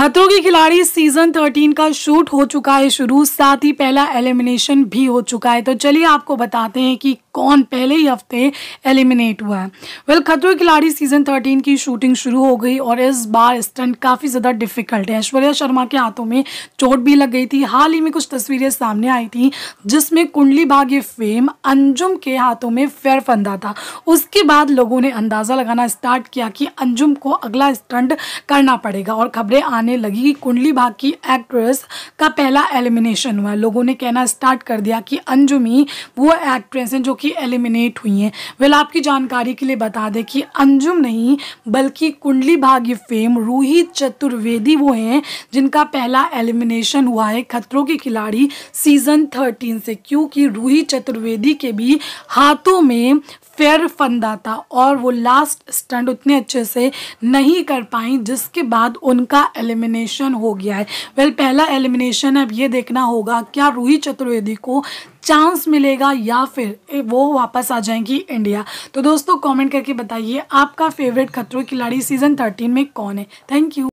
खतरों के खिलाड़ी सीजन 13 का शूट हो चुका है शुरू साथ ही पहला एलिमिनेशन भी हो चुका है तो चलिए आपको बताते हैं कि कौन पहले ही हफ्ते एलिमिनेट हुआ है वेल खतरों के खिलाड़ी सीजन 13 की शूटिंग शुरू हो गई और इस बार स्टंट काफ़ी ज़्यादा डिफिकल्ट है ऐश्वर्या शर्मा के हाथों में चोट भी लग गई थी हाल ही में कुछ तस्वीरें सामने आई थी जिसमें कुंडली भाग्य फेम अंजुम के हाथों में फेर फंदा था उसके बाद लोगों ने अंदाज़ा लगाना स्टार्ट किया कि अंजुम को अगला स्टंट करना पड़ेगा और खबरें आने आने लगी कि कुंडली भाग की एक्ट्रेस का पहला एलिमिनेशन हुआ लोगों ने कहना स्टार्ट कर दिया कि अंजुमी वो एक्ट्रेस हैं जो कि एलिमिनेट हुई हैं वेल आपकी जानकारी के लिए बता दें कि अंजुम नहीं बल्कि कुंडली भाग्य फेम रूही चतुर्वेदी वो हैं जिनका पहला एलिमिनेशन हुआ है खतरों के खिलाड़ी सीजन थर्टीन से क्योंकि रूही चतुर्वेदी के भी हाथों में फेयर फंदाता और वो लास्ट स्टंट उतने अच्छे से नहीं कर पाई जिसके बाद उनका एलिमिनेशन हो गया है वेल well, पहला एलिमिनेशन अब ये देखना होगा क्या रूही चतुर्वेदी को चांस मिलेगा या फिर वो वापस आ जाएंगी इंडिया तो दोस्तों कमेंट करके बताइए आपका फेवरेट खतरों खिलाड़ी सीजन थर्टीन में कौन है थैंक यू